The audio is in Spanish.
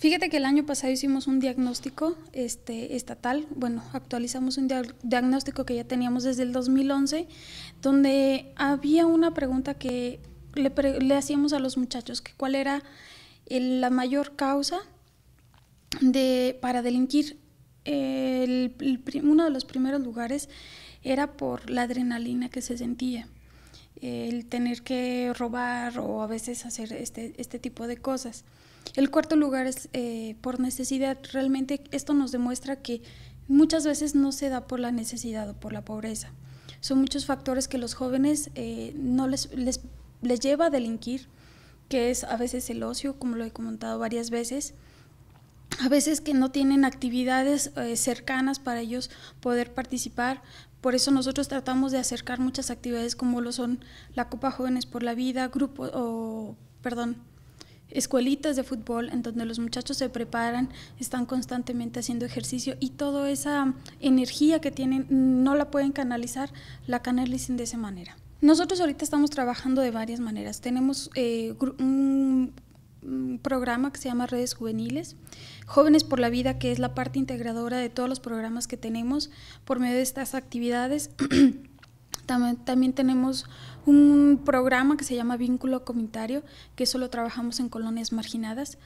Fíjate que el año pasado hicimos un diagnóstico este, estatal, bueno, actualizamos un diagnóstico que ya teníamos desde el 2011, donde había una pregunta que le, hacíamos a los muchachos, que cuál era la mayor causa de, para delinquir. uno de los primeros lugares era por la adrenalina que se sentía el tener que robar o a veces hacer este, este tipo de cosas. El cuarto lugar es eh, por necesidad. Realmente esto nos demuestra que muchas veces no se da por la necesidad o por la pobreza. Son muchos factores que los jóvenes eh, no les, les, les lleva a delinquir, que es a veces el ocio, como lo he comentado varias veces, a veces que no tienen actividades eh, cercanas para ellos poder participar. Por eso nosotros tratamos de acercar muchas actividades como lo son la Copa Jóvenes por la Vida, grupos o perdón, escuelitas de fútbol en donde los muchachos se preparan, están constantemente haciendo ejercicio y toda esa energía que tienen no la pueden canalizar, la canalicen de esa manera. Nosotros ahorita estamos trabajando de varias maneras. Tenemos eh, un programa que se llama Redes Juveniles, Jóvenes por la Vida, que es la parte integradora de todos los programas que tenemos por medio de estas actividades. también, también tenemos un programa que se llama Vínculo Comunitario, que solo trabajamos en colonias marginadas.